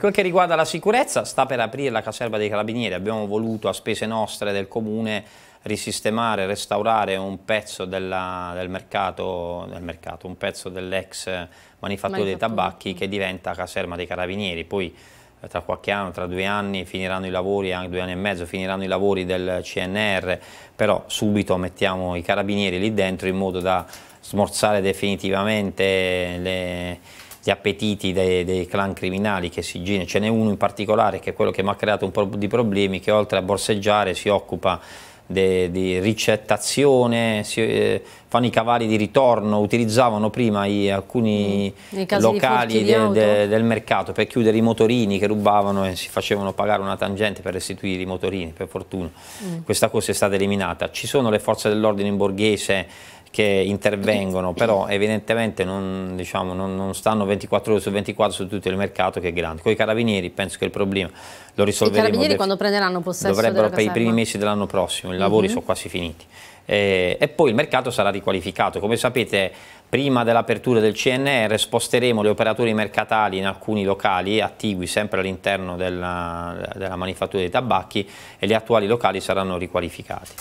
quel che riguarda la sicurezza, sta per aprire la caserma dei carabinieri, abbiamo voluto a spese nostre del comune risistemare, restaurare un pezzo della, del mercato, del mercato, un pezzo dell'ex manifattura dei tabacchi che diventa caserma dei carabinieri, poi eh, tra qualche anno, tra due anni finiranno i lavori, anche due anni e mezzo finiranno i lavori del CNR, però subito mettiamo i carabinieri lì dentro in modo da smorzare definitivamente le gli appetiti dei, dei, clan criminali che si girano, ce n'è uno in particolare che è quello che mi ha creato un po' di problemi, che oltre a borseggiare si occupa di ricettazione, si, eh, fanno i cavalli di ritorno, utilizzavano prima i, alcuni mm. locali de, de, del mercato per chiudere i motorini che rubavano e si facevano pagare una tangente per restituire i motorini, per fortuna. Mm. Questa cosa è stata eliminata. Ci sono le forze dell'ordine in borghese che intervengono, però evidentemente non, diciamo, non, non, stanno 24 ore su 24 su tutto il mercato che è grande. Con i carabinieri penso che il problema lo risolveremo. I carabinieri quando prenderanno possesso Dovrebbero per caserma. i primi mesi dell'anno prossimo, i lavori mm -hmm. sono quasi finiti. Eh, e poi il mercato sarà riqualificato. Come sapete prima dell'apertura del CNR sposteremo gli operatori mercatali in alcuni locali attigui sempre all'interno della, della manifattura dei tabacchi e gli attuali locali saranno riqualificati.